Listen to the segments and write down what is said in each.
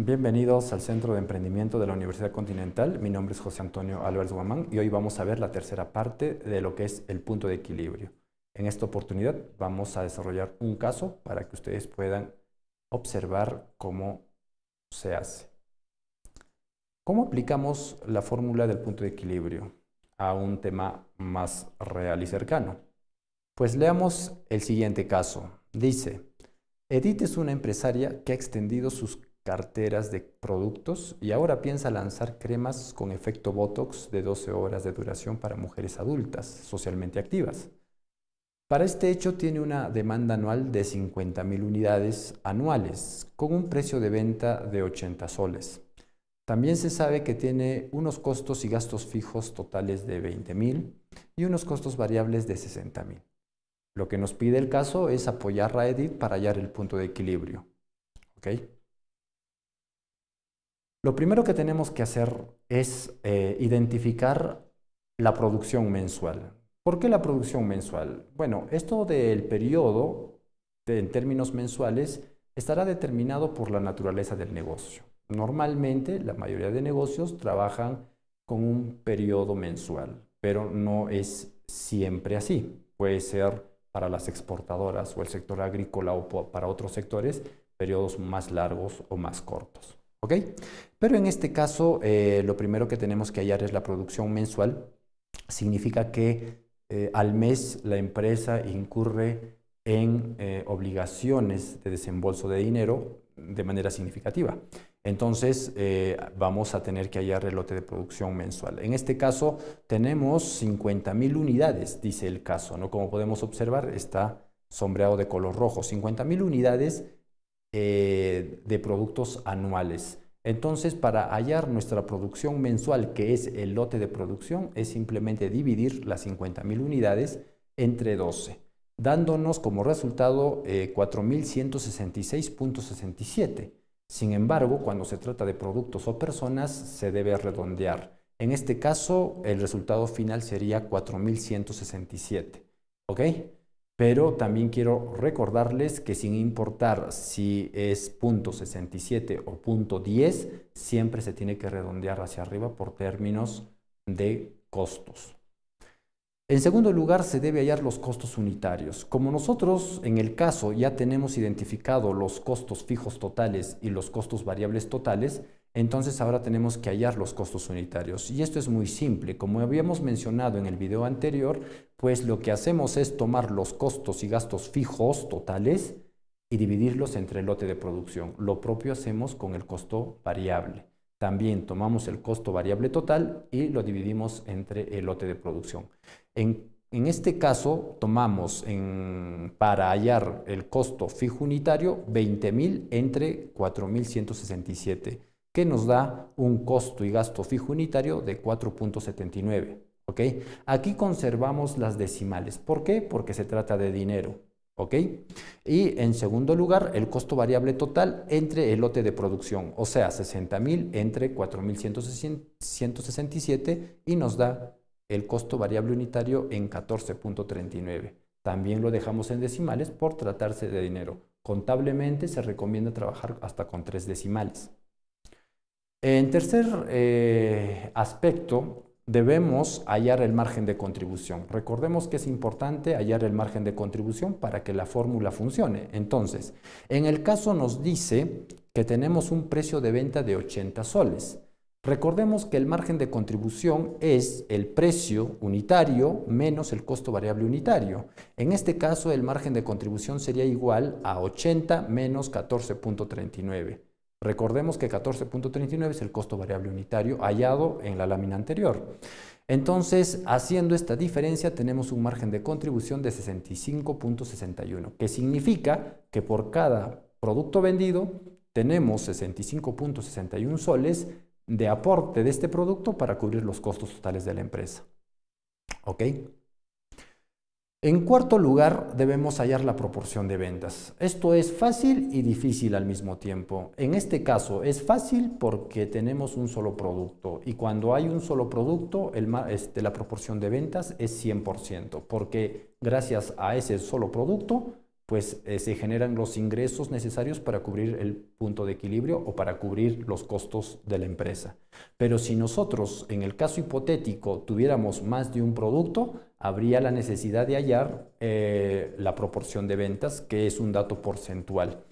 Bienvenidos al Centro de Emprendimiento de la Universidad Continental. Mi nombre es José Antonio Álvarez Guamán y hoy vamos a ver la tercera parte de lo que es el punto de equilibrio. En esta oportunidad vamos a desarrollar un caso para que ustedes puedan observar cómo se hace. ¿Cómo aplicamos la fórmula del punto de equilibrio a un tema más real y cercano? Pues leamos el siguiente caso. Dice, Edith es una empresaria que ha extendido sus carteras de productos y ahora piensa lanzar cremas con efecto Botox de 12 horas de duración para mujeres adultas socialmente activas. Para este hecho tiene una demanda anual de 50.000 unidades anuales con un precio de venta de 80 soles. También se sabe que tiene unos costos y gastos fijos totales de 20.000 y unos costos variables de 60.000. Lo que nos pide el caso es apoyar a Edith para hallar el punto de equilibrio. Lo primero que tenemos que hacer es eh, identificar la producción mensual. ¿Por qué la producción mensual? Bueno, esto del periodo en términos mensuales estará determinado por la naturaleza del negocio. Normalmente la mayoría de negocios trabajan con un periodo mensual, pero no es siempre así. Puede ser para las exportadoras o el sector agrícola o para otros sectores periodos más largos o más cortos. Pero en este caso, eh, lo primero que tenemos que hallar es la producción mensual. Significa que eh, al mes la empresa incurre en eh, obligaciones de desembolso de dinero de manera significativa. Entonces vamos a tener que hallar el lote de producción mensual. En este caso tenemos 50.000 unidades, dice el caso. Como podemos observar, está sombreado de color rojo. 50.000 unidades eh, de productos anuales. Entonces, para hallar nuestra producción mensual, que es el lote de producción, es simplemente dividir las 50.000 unidades entre 12, dándonos como resultado 4.166.67. Eh, Sin embargo, cuando se trata de productos o personas, se debe redondear. En este caso, el resultado final sería 4.167. ¿Ok? Pero también quiero recordarles que sin importar si es 67 o 10, siempre se tiene que redondear hacia arriba por términos de costos. En segundo lugar, se debe hallar los costos unitarios. Como nosotros en el caso ya tenemos identificado los costos fijos totales y los costos variables totales, entonces ahora tenemos que hallar los costos unitarios. Y esto es muy simple. Como habíamos mencionado en el video anterior, pues lo que hacemos es tomar los costos y gastos fijos totales y dividirlos entre el lote de producción. Lo propio hacemos con el costo variable. También tomamos el costo variable total y lo dividimos entre el lote de producción. En, este caso, tomamos para hallar el costo fijo unitario 20.000 entre 4.167 que nos da un costo y gasto fijo unitario de 4.79. ¿ok? Aquí conservamos las decimales. ¿Por qué? Porque se trata de dinero. Y en segundo lugar, el costo variable total entre el lote de producción, o sea, 60.000 entre 4.167 y nos da el costo variable unitario en 14.39. También lo dejamos en decimales por tratarse de dinero. Contablemente se recomienda trabajar hasta con tres decimales. En tercer eh, aspecto, debemos hallar el margen de contribución. Recordemos que es importante hallar el margen de contribución para que la fórmula funcione. Entonces, en el caso nos dice que tenemos un precio de venta de 80 soles. Recordemos que el margen de contribución es el precio unitario menos el costo variable unitario. En este caso, el margen de contribución sería igual a 80 menos 14.39. Recordemos que 14.39 es el costo variable unitario hallado en la lámina anterior. Entonces, haciendo esta diferencia, tenemos un margen de contribución de 65.61, que significa que por cada producto vendido tenemos 65.61 soles de aporte de este producto para cubrir los costos totales de la empresa. ¿Ok? En cuarto lugar, debemos hallar la proporción de ventas. Esto es fácil y difícil al mismo tiempo. En este caso es fácil porque tenemos un solo producto y cuando hay un solo producto, este, la proporción de ventas es 100%, porque gracias a ese solo producto, pues eh, se generan los ingresos necesarios para cubrir el punto de equilibrio o para cubrir los costos de la empresa. Pero si nosotros, en el caso hipotético, tuviéramos más de un producto, habría la necesidad de hallar eh, la proporción de ventas, que es un dato porcentual.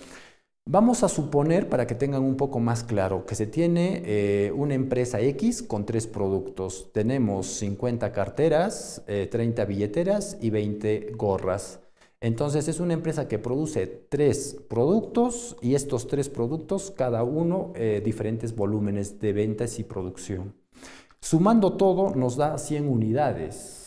Vamos a suponer, para que tengan un poco más claro, que se tiene eh, una empresa X con tres productos. Tenemos 50 carteras, 30 eh, billeteras y 20 gorras. Entonces es una empresa que produce tres productos y estos tres productos, cada uno diferentes volúmenes de ventas y producción. Sumando todo nos da 100 unidades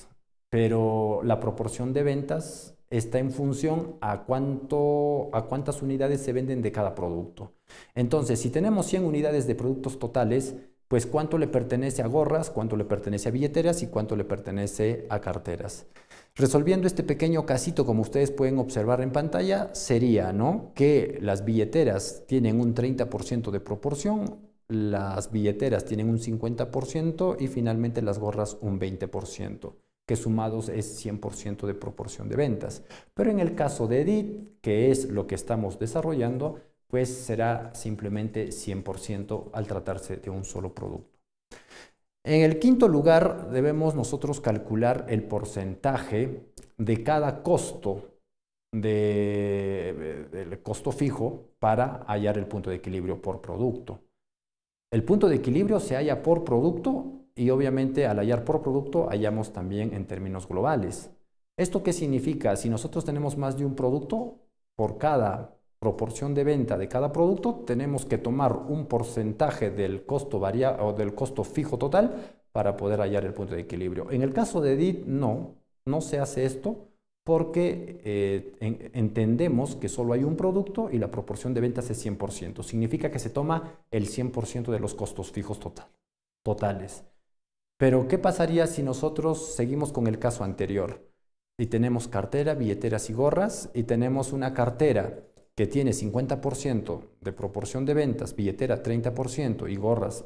pero la proporción de ventas está en función a, a cuántas unidades se venden de cada producto. Entonces, si tenemos 100 unidades de productos totales, pues cuánto le pertenece a gorras, cuánto le pertenece a billeteras y cuánto le pertenece a carteras. Resolviendo este pequeño casito, como ustedes pueden observar en pantalla, sería ¿no? que las billeteras tienen un 30% de proporción, las billeteras tienen un 50% y finalmente las gorras un 20% que sumados es 100% de proporción de ventas. Pero en el caso de Edit, que es lo que estamos desarrollando, pues será simplemente 100% al tratarse de un solo producto. En el quinto lugar, debemos nosotros calcular el porcentaje de cada costo de, del costo fijo para hallar el punto de equilibrio por producto. El punto de equilibrio se halla por producto y obviamente al hallar por producto hallamos también en términos globales. ¿Esto qué significa? Si nosotros tenemos más de un producto, por cada proporción de venta de cada producto tenemos que tomar un porcentaje del costo, o del costo fijo total para poder hallar el punto de equilibrio. En el caso de DIT, no, no se hace esto porque eh, entendemos que solo hay un producto y la proporción de ventas es 100%. Significa que se toma el 100% de los costos fijos total, totales. Pero, ¿qué pasaría si nosotros seguimos con el caso anterior? Si tenemos cartera, billeteras y gorras y tenemos una cartera que tiene 50% de proporción de ventas, billetera 30% y gorras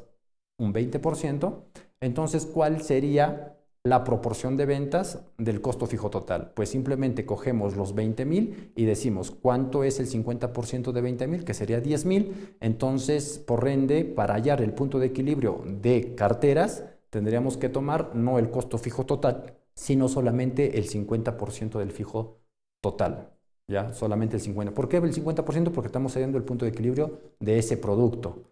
un 20%, entonces, ¿cuál sería la proporción de ventas del costo fijo total? Pues simplemente cogemos los 20.000 y decimos cuánto es el 50% de 20.000, que sería 10.000. Entonces, por ende, para hallar el punto de equilibrio de carteras, tendríamos que tomar no el costo fijo total, sino solamente el 50% del fijo total. ¿Ya? Solamente el 50%. ¿Por qué el 50%? Porque estamos cediendo el punto de equilibrio de ese producto.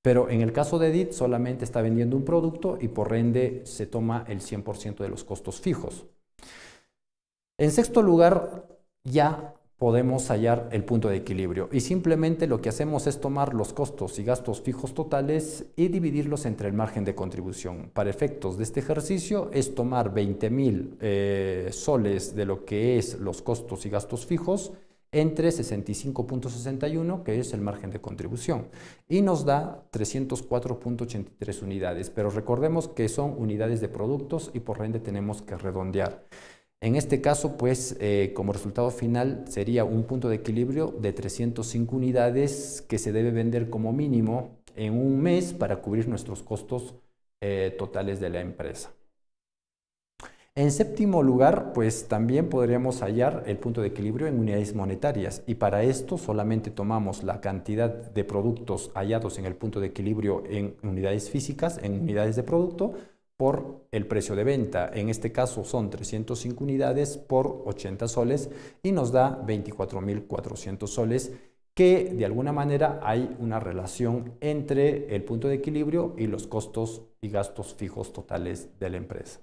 Pero en el caso de Edith solamente está vendiendo un producto y por ende se toma el 100% de los costos fijos. En sexto lugar, ya podemos hallar el punto de equilibrio. Y simplemente lo que hacemos es tomar los costos y gastos fijos totales y dividirlos entre el margen de contribución. Para efectos de este ejercicio es tomar 20 mil eh, soles de lo que es los costos y gastos fijos entre 65.61, que es el margen de contribución, y nos da 304.83 unidades. Pero recordemos que son unidades de productos y por ende tenemos que redondear. En este caso, pues, eh, como resultado final sería un punto de equilibrio de 305 unidades que se debe vender como mínimo en un mes para cubrir nuestros costos eh, totales de la empresa. En séptimo lugar, pues también podríamos hallar el punto de equilibrio en unidades monetarias y para esto solamente tomamos la cantidad de productos hallados en el punto de equilibrio en unidades físicas, en unidades de producto, por el precio de venta. En este caso son 305 unidades por 80 soles y nos da 24.400 soles que de alguna manera hay una relación entre el punto de equilibrio y los costos y gastos fijos totales de la empresa.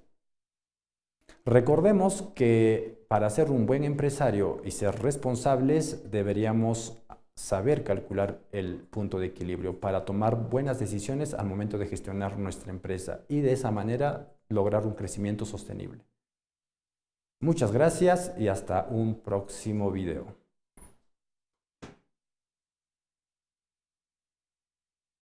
Recordemos que para ser un buen empresario y ser responsables deberíamos saber calcular el punto de equilibrio para tomar buenas decisiones al momento de gestionar nuestra empresa y de esa manera lograr un crecimiento sostenible. Muchas gracias y hasta un próximo video.